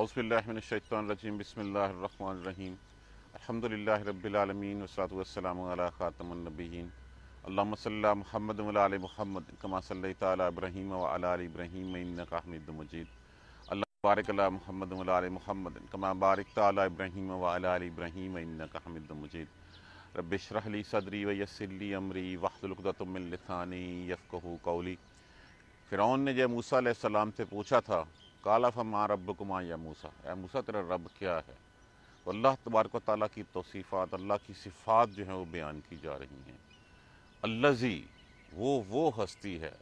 अउसबिल्लिनशैतरजीम बसमीम अलहमदिल्ला रबीआलमीन वसलातम ख़ातमनबीन अल्लाम महमद वल महमद कमा सल तब्राहीम वाल मजीद अल्लाह महमद वल महमद कमा बारक तब्राहीम वाल मजीद रबशरहली सदरी वयसली अमरी वहदुलदातमिलसानी यफ़ कौली फ़िरौन ने जय मूसा सलाम से पूछा था काला फमा रब कुमा या मूसा ए मूसा तेरा रब क्या है तो अल्लाह तबारक ताली की तोसीफ़ात अल्लाह की सिफ़ात जो हैं वो बयान की जा रही हैं अल्लाजी वो वो हस्ती है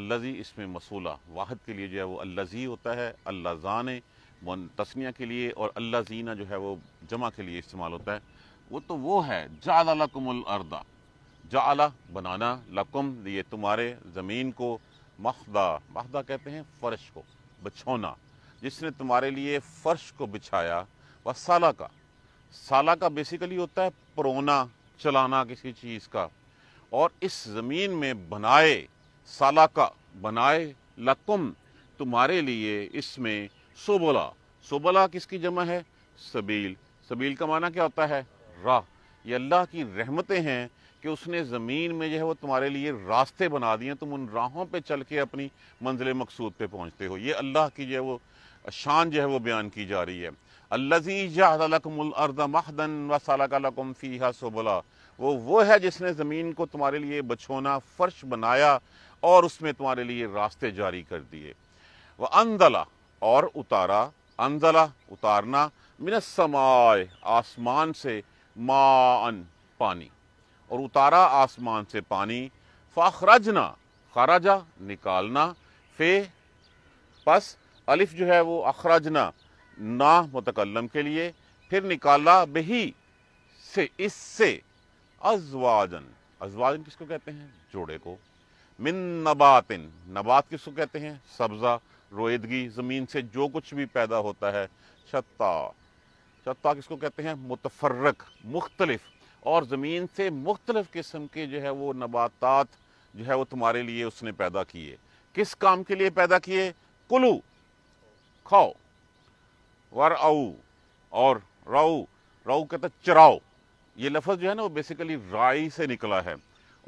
अल्लाजी इसमें मसूला वाहद के लिए जो है वो अल्लाजी होता है जान तस्निया के लिए और जीना जो है वो जमा के लिए इस्तेमाल होता है वो तो वो है जाला लकुमुल अर्दा जाला बनाना लकुम ये तुम्हारे ज़मीन को महदा महदा कहते हैं फ़र्श को बिछोना जिसने तुम्हारे लिए फ़र्श को बिछाया व साला का साला का बेसिकली होता है परोना चलाना किसी चीज़ का और इस ज़मीन में बनाए साला का बनाए लकुम तुम्हारे लिए इसमें सोबला सोबला किसकी जमा है सबील सबील का माना क्या होता है राह ये अल्लाह की रहमतें हैं कि उसने ज़मीन में जो है वो तुम्हारे लिए रास्ते बना दिए तुम उन राहों पे चल के अपनी मंजिल मकसूद पे पहुँचते हो ये अल्लाह की जो है वो शान जो है वो बयान की जा रही है अल्लाजी जहादमर्द महदन सबला वो वो है जिसने ज़मीन को तुम्हारे लिए बछोना फ़र्श बनाया और उसमें तुम्हारे लिए रास्ते जारी कर दिए वह अंदला और उतारा अंदला उतारना मिनसमाय आसमान से मान पानी और उतारा आसमान से पानी फ़ाखरजना खराजा निकालना फे पस अलिफ जो है वो अखराजना ना मुतकलम के लिए फिर निकाला बही से इससे अजवाजन अजवाजन किसको कहते हैं जोड़े को मिन नबातिन नबात किसको कहते हैं सब्ज़ा रोएदगी ज़मीन से जो कुछ भी पैदा होता है छत्ता छत्ता किसको कहते हैं मुतफरक मुख्तलिफ और ज़मीन से मुख्तलिफ़ किस्म के जो है वो नबातात जो है वो तुम्हारे लिए उसने पैदा किए किस काम के लिए पैदा किए कुलू खाओ वर आऊ और राऊ राऊ कहता चराओ ये लफ्ज़ जो है ना वो बेसिकली राई से निकला है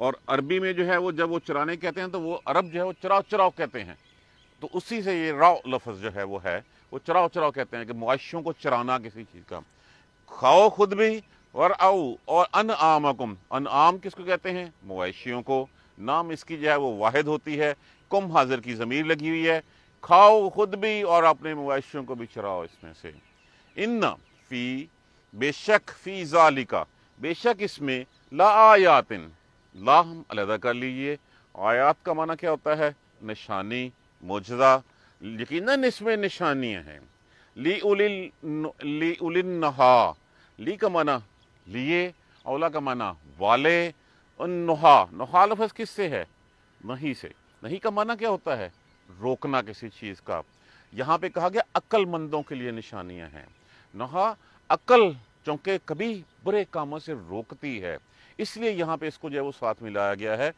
और अरबी में जो है वो जब वो चराने कहते हैं तो वो अरब जो है वो चराव चराव कहते हैं तो उसी से ये राव लफ्ज़ जो है वो है वो चराव चराव कहते हैं कि मुआशियों को चराना किसी चीज़ का खाओ खुद भी और आउ और अन आमकुम अन आम किसको कहते हैं मवेशियों को नाम इसकी जो है वो वाहिद होती है कुम हाजिर की ज़मीर लगी हुई है खाओ खुद भी और अपने मवेशियों को भी चराओ इसमें से इन फ़ी बेशक फ़ी ज़ालिका बेशक इसमें ला आयातिन ला हम अलहदा कर लीजिए आयात का माना क्या होता है निशानी मुजदा यकीन इसमें निशानियाँ हैं ली उलिन ली उलिन नहा ली का माना लिए अवला का माना वाले नुहा नुहा लफज किससे है नहीं से नहीं का माना क्या होता है रोकना किसी चीज़ का यहाँ पे कहा गया अक्लमंदों के लिए निशानियाँ हैं नहा अक्ल चूँकि कभी बुरे कामों से रोकती है इसलिए यहाँ पे इसको जो है वो साथ मिलाया गया है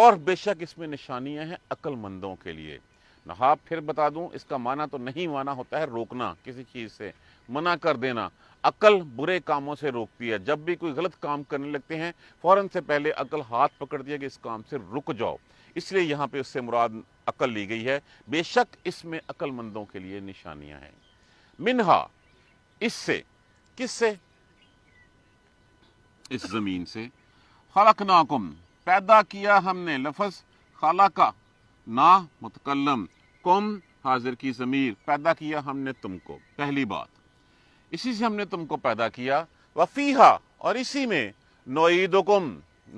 और बेशक इसमें निशानियाँ हैं अक्लमंदों के लिए नहाब फिर बता दूं इसका माना तो नहीं माना होता है रोकना किसी चीज़ से मना कर देना अकल बुरे कामों से रोकती है जब भी कोई गलत काम करने लगते हैं फ़ौरन से पहले अकल हाथ पकड़ती है कि इस काम से रुक जाओ इसलिए यहाँ पे उससे मुराद अकल ली गई है बेशक इसमें अक्लमंदों के लिए निशानियां हैं मिनहा इससे किससे इस ज़मीन से खलक पैदा किया हमने लफज खाला का ना मुतकलम कुम हाजिर की ज़मीर पैदा किया हमने तुमको पहली बात इसी से हमने तुमको पैदा किया वफ़ीहा और इसी में नोईदुकुम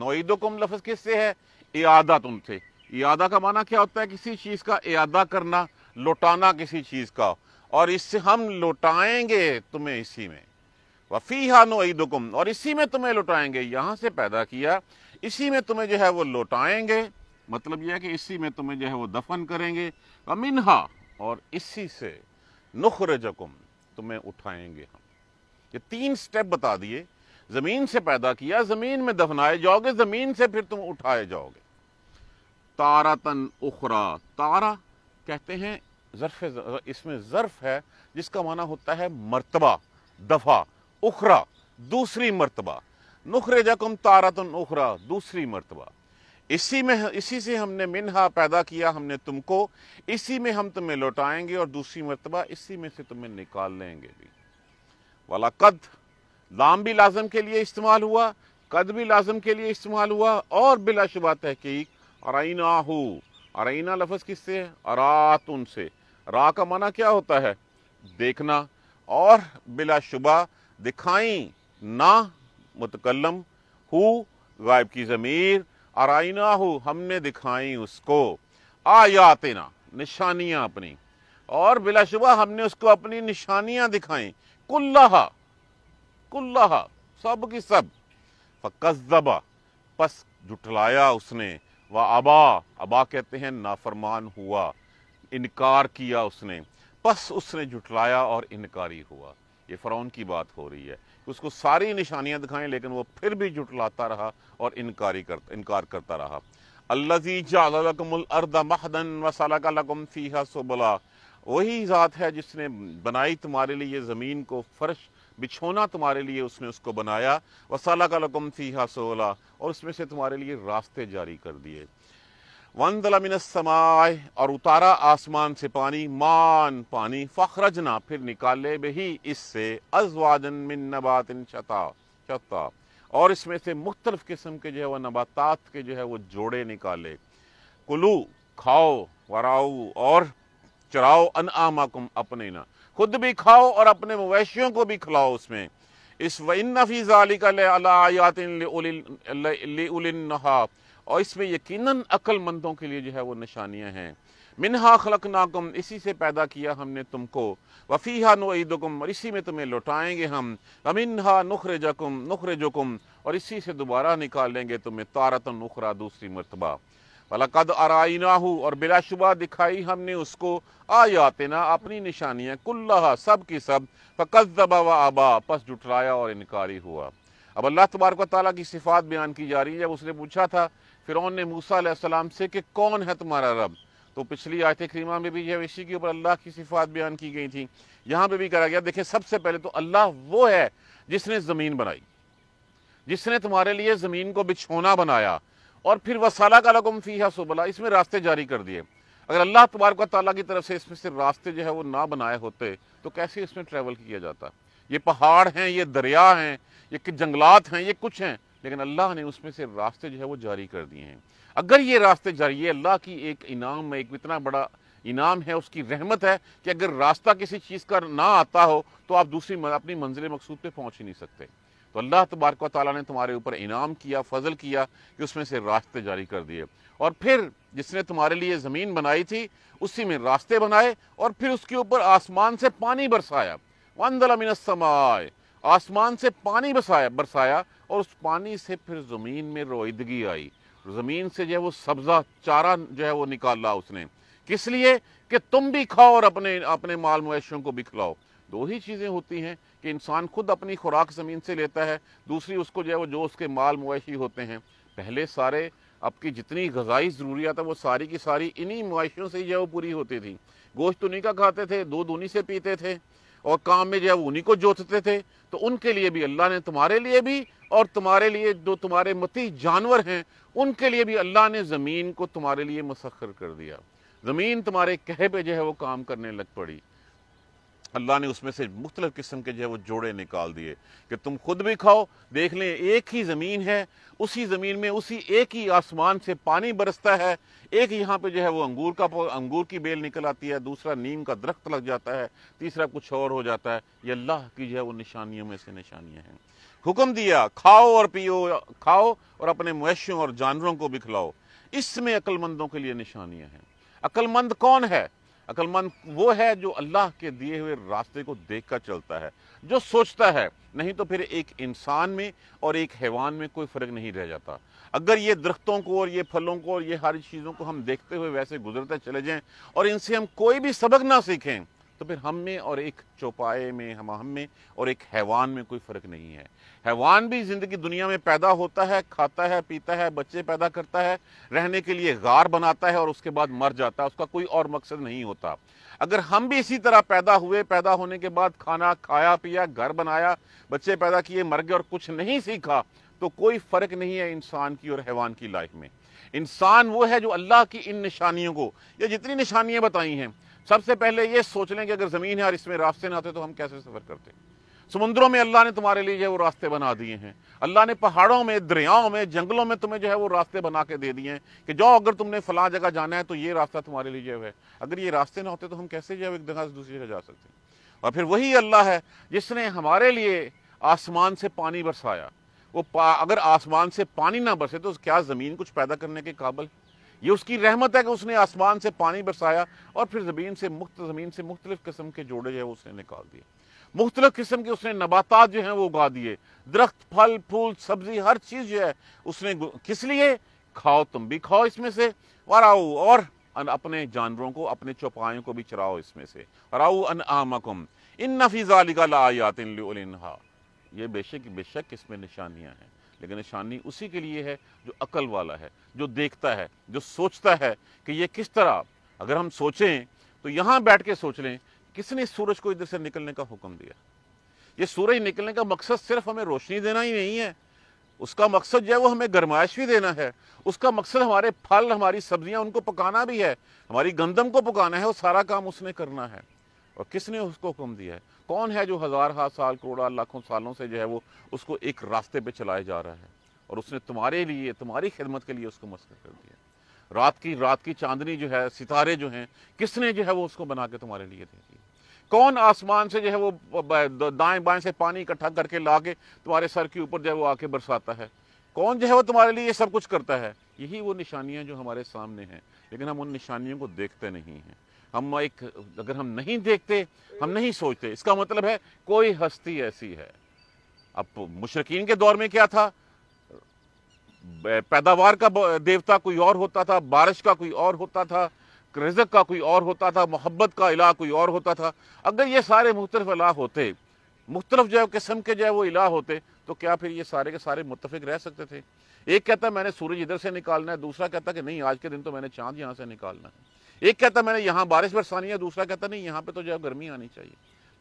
नोईदुकुम लफ्ज़ किससे है इयादा तुमसे इयादा का माना क्या होता है किसी चीज़ का इयादा करना लौटाना किसी चीज़ का और इससे हम लौटाएंगे तुम्हें इसी में वफ़ीहा नोईदुकुम और इसी में तुम्हें लौटाएंगे यहां से पैदा किया इसी में तुम्हें जो है वो लौटाएंगे मतलब यह है कि इसी में तुम्हें जो है वो दफन करेंगे अमिनहा और इसी से नुखर जकुम तुम्हें उठाएंगे हम ये तीन स्टेप बता दिए ज़मीन से पैदा किया ज़मीन में दफनाए जाओगे ज़मीन से फिर तुम उठाए जाओगे तारा तन उखरा तारा कहते हैं जर्फ इसमें ज़र्फ है जिसका माना होता है मरतबा दफ़ा उखरा दूसरी मरतबा नुखरे जकुम तारा तन उखरा दूसरी मरतबा इसी में इसी से हमने मिनहा पैदा किया हमने तुमको इसी में हम तुम्हें लौटाएंगे और दूसरी मरतबा इसी में से तुम्हें निकाल लेंगे भी वाला कद लाम भी लाजम के लिए इस्तेमाल हुआ कद भी लाजम के लिए इस्तेमाल हुआ और बिलाशुबा तहकीक अरना हो अरना लफज किससे है अरात उनसे रा का माना क्या होता है देखना और बिलाशुबा दिखाई ना मुतकलम हु गायब की ज़मीर आरइना हो हमने दिखाई उसको आयातना निशानियाँ अपनी और बिलाशुबा हमने उसको अपनी निशानियाँ दिखाई कुल्लाहा कुल्लाहा सब की सब फकस्बा पस जुटलाया उसने व अबा अबा कहते हैं नाफरमान हुआ इनकार किया उसने पस उसने जुटलाया और इनकारी हुआ ये फ़रौन की बात हो रही है उसको सारी निशानियाँ दिखाएं लेकिन वो फिर भी जुटलाता रहा और इनकारी कर इनकार करता रहा अल्लाजी जाकमर्द महदन वसलकम सुबला वही ज़ात है जिसने बनाई तुम्हारे लिए ज़मीन को फर्श बिछोना तुम्हारे लिए उसने उसको बनाया वसाला का लकुम फ़ीहा सोला और उसमें से तुम्हारे लिए रास्ते जारी कर दिए वंदलमिनसमाय और उतारा आसमान से पानी मान पानी फखरजना फिर निकाले बही इससे अजवाजन मिन नबात इन शता शता और इसमें से मुख्तलिफ़ किस्म के जो है वह नबातात के जो है वो जोड़े निकाले कुलू खाओ वराओ और चराओ अन अनआमाकुम अपने ना खुद भी खाओ और अपने मवेशियों को भी खिलाओ उसमें इस वन नफीज़ अली का और इसमें यकीनन अक्लमंदों के लिए जो है वो निशानियाँ हैं मिनहा खलक नाकुम इसी से पैदा किया हमने तुमको वफ़ीहा नईदुकुम और इसी में तुम्हें लौटाएंगे हम वमिनहा नुखर जकुम नुखर जुकुम और इसी से दोबारा निकालेंगे तुम्हें तारत नुखरा दूसरी मरतबा वलकद आरनाहू और बिलाशुबा दिखाई हमने उसको ना अपनी निशानियाँ कुल्ला सब की सब फ़कत दबा व आबा पस जुटलाया और इनकारी हुआ अब अल्लाह तबारक ताली की सिफात बयान की जा रही है जब उसने पूछा था फ़िरौन ने मूसा आसमाम से कि कौन है तुम्हारा रब तो पिछली आयत करीमा में भी यह विषय के ऊपर अल्लाह की सिफात बयान की गई थी यहाँ पे भी करा गया देखें सबसे पहले तो अल्लाह वो है जिसने ज़मीन बनाई जिसने तुम्हारे लिए ज़मीन को बिछोना बनाया और फिर वसाला का लकुम फ़ीहा सुबला इसमें रास्ते जारी कर दिए अगर अल्लाह तबारक ताली की तरफ से इसमें से रास्ते जो है वो ना बनाए होते तो कैसे इसमें ट्रैवल किया जाता ये पहाड़ हैं ये दरिया हैं ये जंगलात हैं ये कुछ हैं लेकिन अल्लाह ने उसमें से रास्ते जो है वो जारी कर दिए हैं अगर ये रास्ते जारी है अल्लाह की एक इनाम में एक इतना बड़ा इनाम है उसकी रहमत है कि अगर रास्ता किसी चीज़ का ना आता हो तो आप दूसरी अपनी मंजिल मकसूद पर पहुँच ही नहीं सकते तो अल्लाह तबारक ताली ने तुम्हारे ऊपर इनाम किया फजल किया कि उसमें से रास्ते जारी कर दिए और फिर जिसने तुम्हारे लिए ज़मीन बनाई थी उसी में रास्ते बनाए और फिर उसके ऊपर आसमान से पानी बरसाया वंदला मिनसमाए आसमान से पानी बसाया बरसाया और उस पानी से फिर ज़मीन में रोइदगी आई ज़मीन से जो है वो सब्ज़ा चारा जो है वो निकाला उसने किस लिए कि तुम भी खाओ और अपने अपने माल मवेशियों को भी खिलाओ दो ही चीज़ें होती हैं कि इंसान खुद अपनी खुराक ज़मीन से लेता है दूसरी उसको जो है वो जो उसके माल मवेशी होते हैं पहले सारे आपकी जितनी गजाई ज़रूरियात है वो सारी की सारी इन्हीं मवेशियों से ही जो है वो पूरी होती थी गोश्त तो उन्हीं का खाते थे दूध उन्हीं से पीते थे और काम में जो है वो उन्हीं को जोतते थे तो उनके लिए भी अल्लाह ने तुम्हारे लिए भी और तुम्हारे लिए जो तुम्हारे मती जानवर हैं उनके लिए भी अल्लाह ने ज़मीन को तुम्हारे लिए मुसखर कर दिया ज़मीन तुम्हारे कहे पे जो है वो काम करने लग पड़ी अल्लाह ने उसमें से मुख्तलिफ़ किस्म के जो है वो जोड़े निकाल दिए कि तुम खुद भी खाओ देख लें एक ही ज़मीन है उसी ज़मीन में उसी एक ही आसमान से पानी बरसता है एक यहाँ पे जो है वो अंगूर का अंगूर की बेल निकल आती है दूसरा नीम का दरख्त लग जाता है तीसरा कुछ और हो जाता है ये अल्लाह की जो है वो निशानियों में से निशानियाँ हैं हुक्म दिया खाओ और पियो खाओ और अपने मवेशियों और जानवरों को भी खिलाओ इसमें अक्लमंदों के लिए निशानियाँ हैं अक्लमंद कौन है अक्लमंद वो है जो अल्लाह के दिए हुए रास्ते को देख कर चलता है जो सोचता है नहीं तो फिर एक इंसान में और एक हैवान में कोई फ़र्क नहीं रह जाता अगर ये दरख्तों को और ये फलों को और ये हर चीज़ों को हम देखते हुए वैसे गुजरते चले जाएँ और इनसे हम कोई भी सबक ना सीखें तो फिर हम में और एक चौपाए में हम हम में और एक हैवान में कोई फ़र्क नहीं है हैवान भी ज़िंदगी दुनिया में पैदा होता है खाता है पीता है बच्चे पैदा करता है रहने के लिए गार बनाता है और उसके बाद मर जाता है उसका कोई और मकसद नहीं होता अगर हम भी इसी तरह पैदा हुए पैदा होने के बाद खाना खाया पिया घर बनाया बच्चे पैदा किए मर गए और कुछ नहीं सीखा तो कोई फ़र्क नहीं है इंसान की और हैवान की लाइफ में इंसान वो है जो अल्लाह की इन निशानियों को या जितनी निशानियाँ बताई हैं सबसे पहले ये सोच लें कि अगर ज़मीन है और इसमें रास्ते ना आते तो हम कैसे सफ़र करते समुद्रों में अल्लाह ने तुम्हारे लिए जो वो रास्ते बना दिए हैं अल्लाह ने पहाड़ों में दरियाओं में जंगलों में तुम्हें जो है वो रास्ते बना के दे दिए हैं कि जो अगर तुमने फला जगह जाना है तो ये रास्ता तुम्हारे लिए जो है अगर ये रास्ते ना होते तो हम कैसे जो है एक जगह से दूसरी जगह जा सकते हैं और फिर वही अल्लाह है जिसने हमारे लिए आसमान से पानी बरसाया वो अगर आसमान से पानी ना बरसे तो क्या ज़मीन कुछ पैदा करने के काबल है ये उसकी रहमत है कि उसने आसमान से पानी बरसाया और फिर ज़मीन से मुख्त ज़मीन से मुख्तलिफ़ किस्म के जोड़े जो है उसने निकाल दिए मुख्तलिफ़ किस्म के उसने नबातात जो हैं वो उगा दिए दरख्त फल फूल सब्ज़ी हर चीज़ जो है उसने किस लिए खाओ तुम भी खाओ इसमें से और आओ और अपने जानवरों को अपने चौपायों को भी चराओ इसमें से और आओ अन आमकुम इन नफीज़ा लिगा लायातिन ये बेशक बेशक इसमें निशानियाँ हैं लेकिन निशानी उसी के लिए है जो अकल वाला है जो देखता है जो सोचता है कि ये किस तरह अगर हम सोचें तो यहाँ बैठ के सोच लें किसने सूरज को इधर से निकलने का हुक्म दिया ये सूरज निकलने का मकसद सिर्फ हमें रोशनी देना ही नहीं है उसका मकसद जो है वो हमें गर्माइश भी देना है उसका मकसद हमारे फल हमारी सब्जियां उनको पकाना भी है हमारी गंदम को पकाना है वो सारा काम उसने करना है और किसने उसको हुक्म दिया है कौन है जो हज़ार हाथ साल करोड़ा लाखों सालों से जो है वो उसको एक रास्ते पे चलाया जा रहा है और उसने तुम्हारे लिए तुम्हारी खिदमत के लिए उसको मस्कर कर दिया रात की रात की चांदनी जो है सितारे जो हैं किसने जो है वो उसको बना के तुम्हारे लिए दे दिए कौन आसमान से जो है वो दाएं बाएं से पानी इकट्ठा करके ला के तुम्हारे सर के ऊपर जो है वो आके बरसाता है कौन जो है वो तुम्हारे लिए ये सब कुछ करता है यही वो निशानियाँ जो हमारे सामने हैं लेकिन हम उन निशानियों को देखते नहीं हैं हम एक अगर हम नहीं देखते हम नहीं सोचते इसका मतलब है कोई हस्ती ऐसी है अब मुशरकिन के दौर में क्या था पैदावार का देवता कोई और होता था बारिश का कोई और होता था रजक का कोई और होता था मोहब्बत का इला कोई और होता था अगर ये सारे मुख्तलिफ अला होते मुख्तलिफ जो है किस्म के जो है वो इला होते तो क्या फिर ये सारे के सारे मुतफिक रह सकते थे एक कहता मैंने सूरज इधर से निकालना है दूसरा कहता कि नहीं आज के दिन तो मैंने चांद यहाँ से निकालना है एक कहता मैंने यहाँ बारिश बरसानी है दूसरा कहता नहीं यहाँ पे तो जो गर्मी आनी चाहिए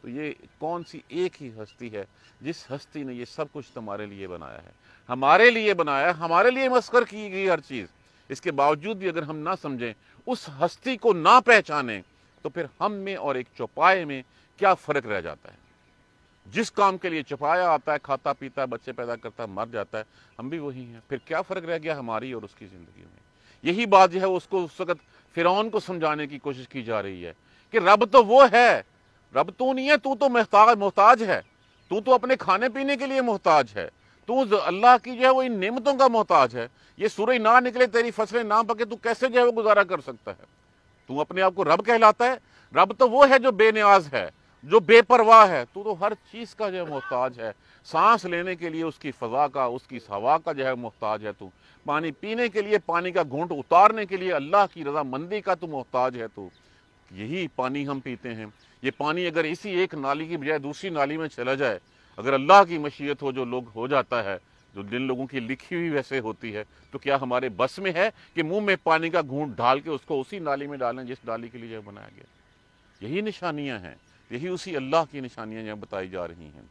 तो ये कौन सी एक ही हस्ती है जिस हस्ती ने ये सब कुछ तुम्हारे लिए बनाया है हमारे लिए बनाया हमारे लिए मस्कर की गई हर चीज़ इसके बावजूद भी अगर हम ना समझें उस हस्ती को ना पहचाने तो फिर हम में और एक चौपाए में क्या फ़र्क रह जाता है जिस काम के लिए चुपाया आता है खाता पीता है बच्चे पैदा करता है मर जाता है हम भी वही हैं फिर क्या फ़र्क रह गया हमारी और उसकी ज़िंदगी में यही बात जो है उसको उस वक्त फिरौन को समझाने की कोशिश की जा रही है कि रब तो वो है रब तू नहीं है तू तो महताज मोहताज है तू तो अपने खाने पीने के लिए मोहताज है तू अल्लाह की जो है वो इन नियमतों का मोहताज है ये सूर्य ना निकले तेरी फसलें ना पके तू कैसे जो है वो गुजारा कर सकता है तू अपने आप को रब कहलाता है रब तो वो है जो बेनियाज है जो बेपरवाह है तू तो हर चीज़ का जो है मोहताज है सांस लेने के लिए उसकी फ़जा का उसकी हवा का जो है मोहताज है तू पानी पीने के लिए पानी का घूंट उतारने के लिए अल्लाह की रजामंदी का तो मोहताज है तो यही पानी हम पीते हैं ये पानी अगर इसी एक नाली की बजाय दूसरी नाली में चला जाए अगर अल्लाह की मशीयत हो जो लोग हो जाता है जो जिन लोगों की लिखी हुई वैसे होती है तो क्या हमारे बस में है कि मुंह में पानी का घूंट डाल के उसको उसी नाली में डालें जिस नाली के लिए बनाया गया यही निशानियां हैं यही उसी अल्लाह की निशानियां यहाँ बताई जा रही हैं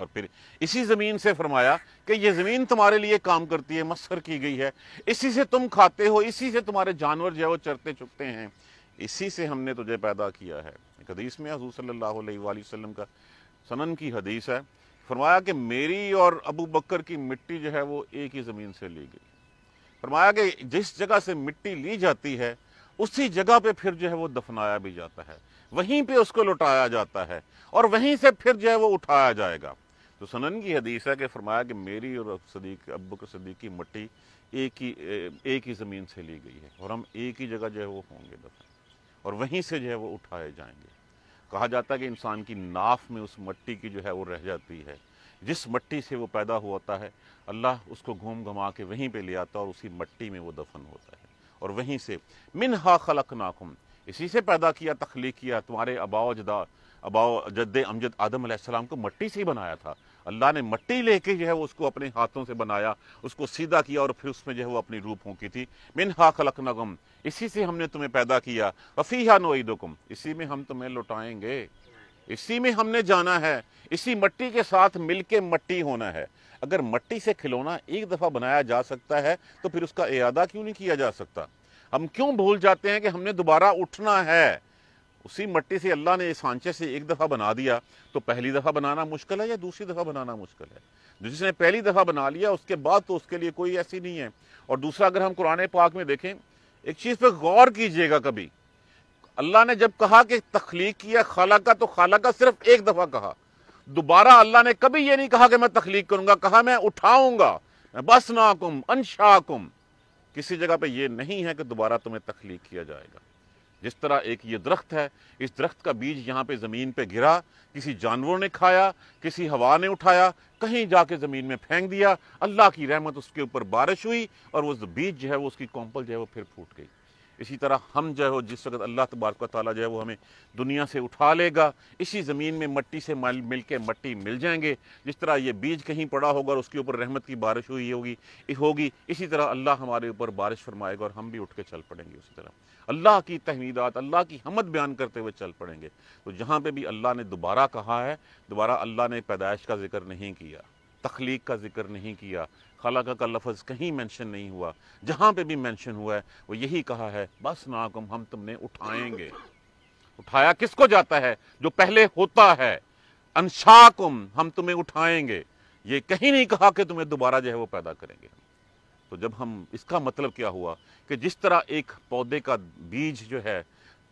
और फिर इसी ज़मीन से फरमाया कि ये ज़मीन तुम्हारे लिए काम करती है मस्खर की गई है इसी से तुम खाते हो इसी से तुम्हारे जानवर जो है वो चरते चुकते हैं इसी से हमने तुझे पैदा किया है एक हदीस में हजू सल्लाम का सनन की हदीस है फरमाया कि मेरी और अबू बकर की मिट्टी जो है वो एक ही ज़मीन से ली गई फरमाया कि जिस जगह से मिट्टी ली जाती है उसी जगह पे फिर जो है वो दफनाया भी जाता है वहीं पे उसको लुटाया जाता है और वहीं से फिर जो है वो उठाया जाएगा तो सनन की हदीस है कि फरमाया कि मेरी और सदीक अबू के सदीक की मट्टी एक ही एक ही ज़मीन से ली गई है और हम एक ही जगह जो है वो होंगे दफन और वहीं से जो है वो उठाए जाएंगे कहा जाता है कि इंसान की नाफ में उस मट्टी की जो है वो रह जाती है जिस मट्टी से वो पैदा होता है अल्लाह उसको घूम घुमा के वहीं पर ले आता है और उसी मट्टी में वो दफन होता है और वहीं से मिन हा खलक नाकुम इसी से पैदा किया तख्लीक किया तुम्हारे अबाओ जदा अबाओ जद अमजद आदम को मट्टी से ही बनाया था अल्लाह ने मट्टी लेके जो है वो उसको अपने हाथों से बनाया उसको सीधा किया और फिर उसमें जो है वो अपनी रूप फूकी थी मिन हा खलक नगम इसी से हमने तुम्हें पैदा किया वफ़ी हा नोईदुकुम इसी में हम तुम्हें लौटाएंगे इसी में हमने जाना है इसी मट्टी के साथ मिलके मट्टी होना है अगर मट्टी से खिलौना एक दफ़ा बनाया जा सकता है तो फिर उसका इरादा क्यों नहीं किया जा सकता हम क्यों भूल जाते हैं कि हमने दोबारा उठना है उसी मट्टी से अल्लाह ने इस सांचे से एक दफ़ा बना दिया तो पहली दफ़ा बनाना मुश्किल है या दूसरी दफ़ा बनाना मुश्किल है जिसने पहली दफ़ा बना लिया उसके बाद तो उसके लिए कोई ऐसी नहीं है और दूसरा अगर हम कुरान पाक में देखें एक चीज़ पर गौर कीजिएगा कभी अल्लाह ने जब कहा कि तख्लीक किया खाला का तो खाला का सिर्फ एक दफ़ा कहा दोबारा अल्लाह ने कभी ये नहीं कहा कि मैं तख्लीक करूंगा कहा मैं उठाऊंगा बस नाकुम अनशाकुम किसी जगह पे ये नहीं है कि दोबारा तुम्हें तख्लीक किया जाएगा जिस तरह एक ये दरख्त है इस दरख्त का बीज यहाँ पे ज़मीन पे गिरा किसी जानवर ने खाया किसी हवा ने उठाया कहीं जाके ज़मीन में फेंक दिया अल्लाह की रहमत उसके ऊपर बारिश हुई और वो बीज जो है वो उसकी कॉम्पल जो है वो फिर फूट गई इसी तरह हम जो है वो जिस वक्त अल्लाह तबारक ताली जो है वो हमें दुनिया से उठा लेगा इसी ज़मीन में मट्टी से मिल के मट्टी मिल जाएंगे जिस तरह ये बीज कहीं पड़ा होगा और उसके ऊपर रहमत की बारिश हुई होगी होगी इसी तरह अल्लाह हमारे ऊपर बारिश फरमाएगा और हम भी उठ के चल पड़ेंगे उसी तरह अल्लाह की तहमीदात अल्लाह की हमद बयान करते हुए चल पड़ेंगे तो जहाँ पर भी अल्लाह ने दोबारा कहा है दोबारा अल्लाह ने पैदाइश का जिक्र नहीं किया तख्लीक का जिक्र नहीं किया खला का लफज कहीं मेंशन नहीं हुआ जहां पे भी मेंशन हुआ है वो यही कहा है बस नाकुम हम तुमने उठाएंगे उठाया किसको जाता है जो पहले होता है अनशाकुम हम तुम्हें उठाएंगे ये कहीं नहीं कहा कि तुम्हें दोबारा जो है वो पैदा करेंगे तो जब हम इसका मतलब क्या हुआ कि जिस तरह एक पौधे का बीज जो है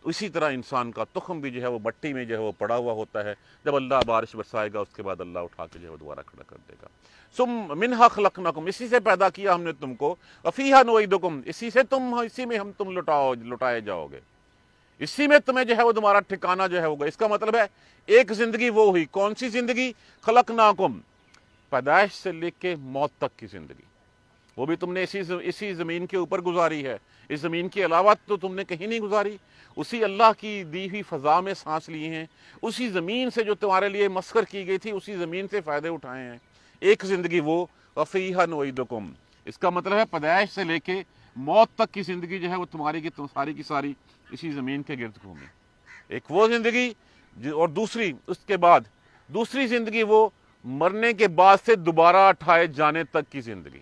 उसी तरह इंसान का तुखम भी जो है वो मट्टी में जो है वो पड़ा हुआ होता है जब अल्लाह बारिश बरसाएगा उसके बाद अल्लाह उठा के जो है वो दोबारा खड़ा कर देगा सुम मिनहा कुम इसी से पैदा किया हमने तुमको अफीहा नोईदुकुम इसी से तुम इसी में हम तुम लुटाओ लुटाए जाओगे इसी में तुम्हें जो है वो तुम्हारा ठिकाना जो है होगा इसका मतलब है एक ज़िंदगी वो हुई कौन सी ज़िंदगी खलकनाकुम पैदाइश से लेके के मौत तक की ज़िंदगी वो भी तुमने इसी इसी ज़मीन के ऊपर गुजारी है इस ज़मीन के अलावा तो तुमने कहीं नहीं गुजारी उसी अल्लाह की दी हुई फ़ज़ा में सांस लिए हैं उसी ज़मीन से जो तुम्हारे लिए मस्कर की गई थी उसी ज़मीन से फ़ायदे उठाए हैं एक ज़िंदगी वो वफ़ीहा नोईदकुम इसका मतलब है पैदाइश से लेके मौत तक की ज़िंदगी जो है वो तुम्हारी की सारी की सारी इसी ज़मीन के गिरद घूमे एक वो ज़िंदगी और दूसरी उसके बाद दूसरी ज़िंदगी वो मरने के बाद से दोबारा उठाए जाने तक की ज़िंदगी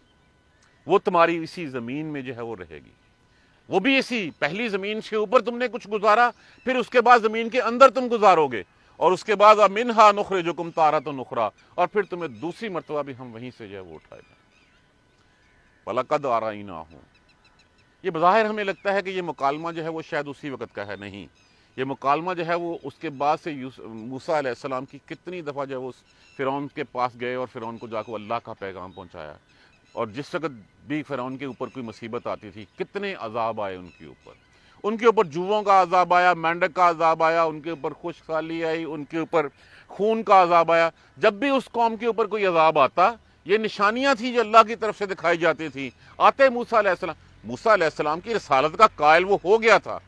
वो तुम्हारी इसी ज़मीन में जो है वो रहेगी वो भी इसी पहली ज़मीन के ऊपर तुमने कुछ गुजारा फिर उसके बाद ज़मीन के अंदर तुम गुजारोगे और उसके बाद अब मिन हा नुखरे जो कुम तारा तो नुखरा और फिर तुम्हें दूसरी मरतबा भी हम वहीं से जो है वो उठाएगा भला कद आ रही ना हो ये बज़ाहिर हमें लगता है कि ये मुकालमा जो है वो शायद उसी वक्त का है नहीं ये मुकालमा जो है वो उसके बाद से मूसा की कितनी दफ़ा जो है वो फ़िरौन के पास गए और फ़िरौन को जाकर अल्लाह का पैगाम पहुँचाया और जिस वक्त भी फिर उनके ऊपर कोई मुसीबत आती थी कितने अजाब आए उनके ऊपर उनके ऊपर जुओं का अजाब आया मेंढक का अजाब आया उनके ऊपर खुशहाली आई उनके ऊपर खून का अजाब आया जब भी उस कौम के ऊपर कोई अजाब आता ये निशानियाँ थी जो अल्लाह की तरफ से दिखाई जाती थी आते मूसा मूसा की रसालत का कायल वो हो गया था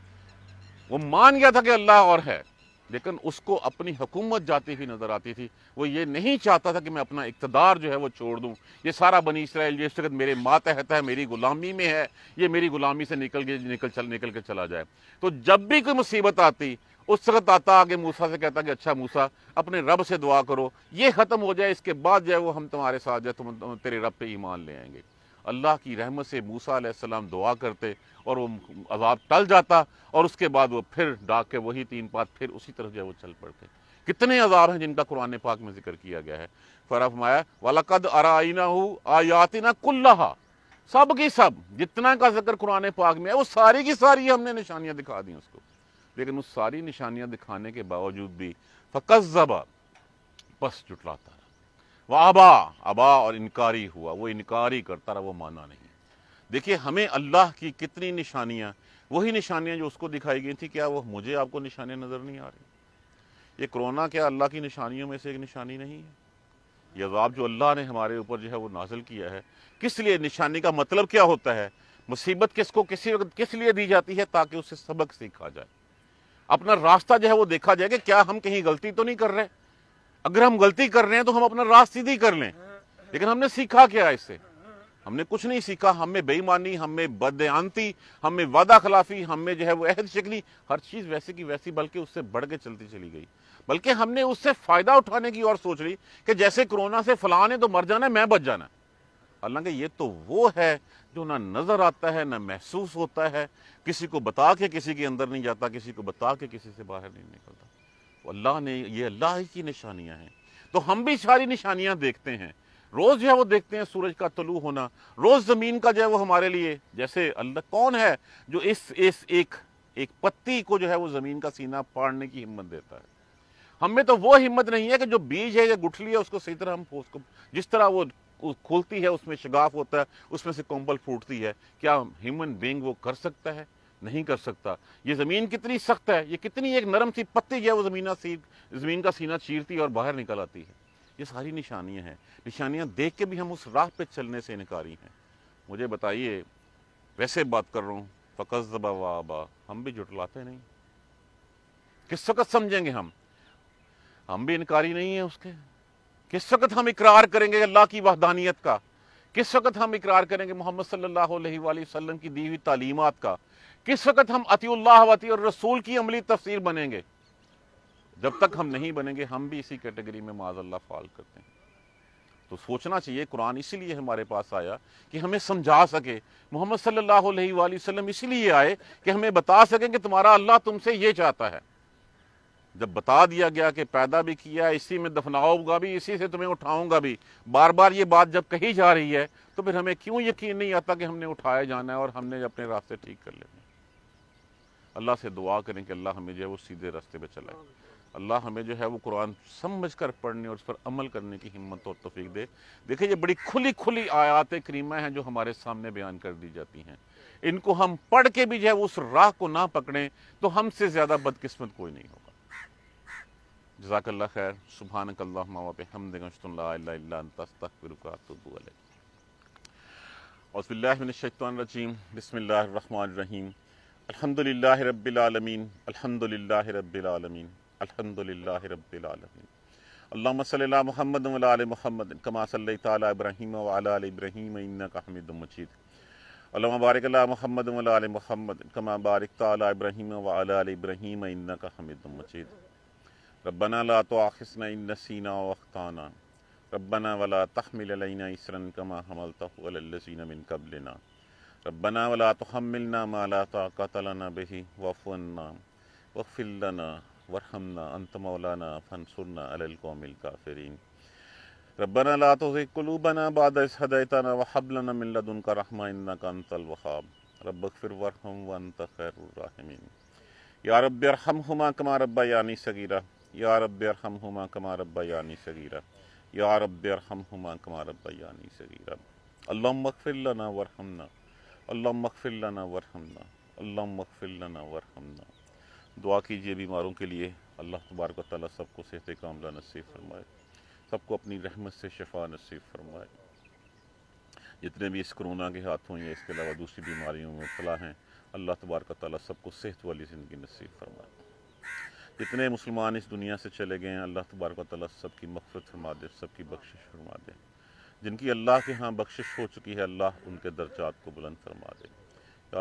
वो मान गया था कि अल्लाह और है लेकिन उसको अपनी हुकूमत जाती हुई नज़र आती थी वो ये नहीं चाहता था कि मैं अपना इकतदार जो है वो छोड़ दूँ ये सारा बनी इसराइल ये इस वक्त मेरे मातहत है मेरी ग़ुलामी में है ये मेरी ग़ुलामी से निकल के निकल चल निकल के चला जाए तो जब भी कोई मुसीबत आती उस वक्त आता आगे मूसा से कहता कि अच्छा मूसा अपने रब से दुआ करो ये ख़त्म हो जाए इसके बाद जो है वो हम तुम्हारे साथ जो तुम तेरे रब पे ईमान ले आएंगे अल्लाह की रहमत से मूसा आसमाम दुआ करते और वो अजाब टल जाता और उसके बाद वो फिर डाक के वही तीन पात फिर उसी तरह जो है वो चल पड़ते कितने अजार हैं जिनका कुरान पाक में जिक्र किया गया है फरफमाया वालकद आराइना हो आयातिना कुल्ला सब की सब जितना का जिक्र कुरान पाक में है वो सारी की सारी हमने निशानियाँ दिखा दी उसको लेकिन उस सारी निशानियाँ दिखाने के बावजूद भी फकजबा बस जुटलाता वह आबा आबा और इनकारी हुआ वो इनकारी करता रहा वो माना नहीं देखिए हमें अल्लाह की कितनी निशानियाँ वही निशानियाँ जो उसको दिखाई गई थी क्या वो मुझे आपको निशानियाँ नज़र नहीं आ रही ये कोरोना क्या अल्लाह की निशानियों में से एक निशानी नहीं है यह जवाब जो अल्लाह ने हमारे ऊपर जो है वो नाजिल किया है किस लिए निशानी का मतलब क्या होता है मुसीबत किसको किसी वक्त किस लिए दी जाती है ताकि उससे सबक सीखा जाए अपना रास्ता जो है वो देखा जाए कि क्या हम कहीं गलती तो नहीं कर रहे अगर हम गलती कर रहे हैं तो हम अपना रास्ते सीधी कर लें लेकिन हमने सीखा क्या है इससे हमने कुछ नहीं सीखा हमें बेईमानी हमें बदआनती हमें वादा खिलाफी हमें जो है वो अहद शिकली हर चीज़ वैसे की वैसी बल्कि उससे बढ़ के चलती चली गई बल्कि हमने उससे फ़ायदा उठाने की और सोच ली कि जैसे कोरोना से फलाने तो मर जाना मैं बच जाना हालांकि ये तो वो है जो ना नज़र आता है ना महसूस होता है किसी को बता के किसी के अंदर नहीं जाता किसी को बता के किसी से बाहर नहीं निकलता अल्लाह ने ये अल्लाह की निशानियाँ हैं तो हम भी सारी निशानियाँ देखते हैं रोज़ जो है वो देखते हैं सूरज का तलू होना रोज़ ज़मीन का जो है वो हमारे लिए जैसे अल्लाह कौन है जो इस इस एक एक पत्ती को जो है वो ज़मीन का सीना फाड़ने की हिम्मत देता है हमें तो वो हिम्मत नहीं है कि जो बीज है या गुठली है उसको सही तरह हम उसको जिस तरह वो खुलती है उसमें शगाफ होता है उसमें से कोम्बल फूटती है क्या ह्यूमन बींग वो कर सकता है नहीं कर सकता ये ज़मीन कितनी सख्त है ये कितनी एक नरम सी पत्ती जो है वो ज़मीन सी ज़मीन का सीना चीरती और बाहर निकल आती है ये सारी निशानियाँ हैं निशानियाँ देख के भी हम उस राह पर चलने से इनकारी हैं मुझे बताइए वैसे बात कर रहा हूँ फ़कजबा वाबा हम भी जुटलाते नहीं किस वक्त समझेंगे हम हम भी इनकारी नहीं है उसके किस वक्त हम इकरार करेंगे अल्लाह की वहदानियत का किस वक्त हम इकरार करेंगे मोहम्मद सल्लल्लाहु अलैहि वसल्लम की दी हुई तालीमत का किस वक्त हम अतील्ला अति और रसूल की अमली तफसीर बनेंगे जब तक हम नहीं बनेंगे हम भी इसी कैटेगरी में माजल्ला फाल करते हैं तो सोचना चाहिए कुरान इसीलिए हमारे पास आया कि हमें समझा सके मोहम्मद सल्लल्लाहु अलैहि इसीलिए आए कि हमें बता सकें कि तुम्हारा अल्लाह तुमसे ये चाहता है जब बता दिया गया कि पैदा भी किया इसी में दफनाऊंगा भी इसी से तुम्हें उठाऊंगा भी बार बार ये बात जब कही जा रही है तो फिर हमें क्यों यकीन नहीं आता कि हमने उठाया जाना है और हमने अपने रास्ते ठीक कर लेने अल्लाह से दुआ करें कि अल्लाह हमें जो है वो सीधे रास्ते पर चलाए अल्लाह हमें जो है वो कुरान समझ कर पढ़ने और उस पर अमल करने की हिम्मत और तफीक दे देखिए ये बड़ी खुली खुली आयात करीमा हैं जो हमारे सामने बयान कर दी जाती हैं इनको हम पढ़ के भी जो है उस राह को ना पकड़ें तो हमसे ज़्यादा बदकिस्मत कोई नहीं होगा जजाकल्ला खैर सुबह हमदिल्लास्तफ़िरकातबल औसबिल्लिनशतवानरजीम अल्हम्दुलिल्लाह रब्बिलालमीन अल्हम्दुलिल्लाह रब्बिलालमीन अल्हम्दुलिल्लाह रब्बिलालमीन अल्लाम सल्ला महमद वाल महमद कमा सल इब्राहिम वाल इब्राहिम इन्ना हमिद मजीद अल्लाह बारक महमद वाल महमद कमा बारक ताली इब्राहिम वाल इब्राहिम इन्ना हमिद मजीद रब्बना ला तो आखिसना इन नसीना वख्ताना रब्बना वला तहमिल अलैना इसरन कमा हमलतहु अलल्लज़ीना मिन कबलिना रबना वला तो हम मिलना माला ताकतलाना बही वफ़ना वफ़िलना वरहमना अंत मौलाना फनसुरना अलकौमिल काफरीन रबना ला तो कलूबना बाद हदैतना वहबलना मिल्लदन का रहमाइन्ना का अंतल वहाब रबकफिर वरहम वन तखैरमिन या रब अरहम हुमा कमा रब्बा यानी सगीरा या रब अरहम हुमा कमा रब्बा यानी सगीरा या रब अरहम हुमा कमा रब्बा यानी सगीरा अल्लाम वकफिलना वरहमना अल्लाह मकफिल लाना वरहमना अल्लाह मकफिल लाना वरहमना दुआ कीजिए बीमारों के लिए अल्लाह तबारक ताली सबको सेहत कामला नसीब फरमाए सबको अपनी रहमत से शफा नसीब फरमाए जितने भी इस कोरोना के हाथों या इसके अलावा दूसरी बीमारियों में मुबला हैं अल्लाह तबारक ताली सबको सेहत वाली ज़िंदगी नसीब फरमाए जितने मुसलमान इस दुनिया से चले गए हैं अल्लाह तबारक ताली सबकी मफरत फरमा दे सबकी बख्शिश फरमा दे जिनकी अल्लाह के यहाँ बख्शिश हो चुकी है अल्लाह उनके दर्जात को बुलंद फरमा दे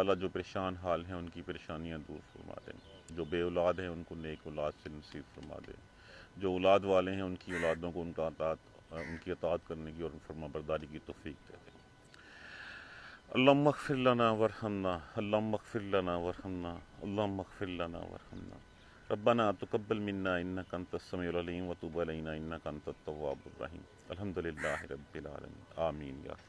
अल्लाह जो परेशान हाल हैं उनकी परेशानियाँ दूर फरमा दें जो बे औलाद हैं उनको नेक औलाद से नसीब फरमा दें जो औलाद वाले हैं उनकी औलादों को उनका अतात उनकी अतात करने की और फरमा बरदारी की तोफ़ी दे दें अल्लाम मकफ़िलना वरहमना अल्लाम मकफ़िलना वरहमना अल्लाम मकफ़िलना वरहमना रब्बाना तुकबल मन्ना इन्ना कंत समीम वतुबलना इन्ना कंत तवाबरहीम अलहमदिल्ला रबीआलम आमीन या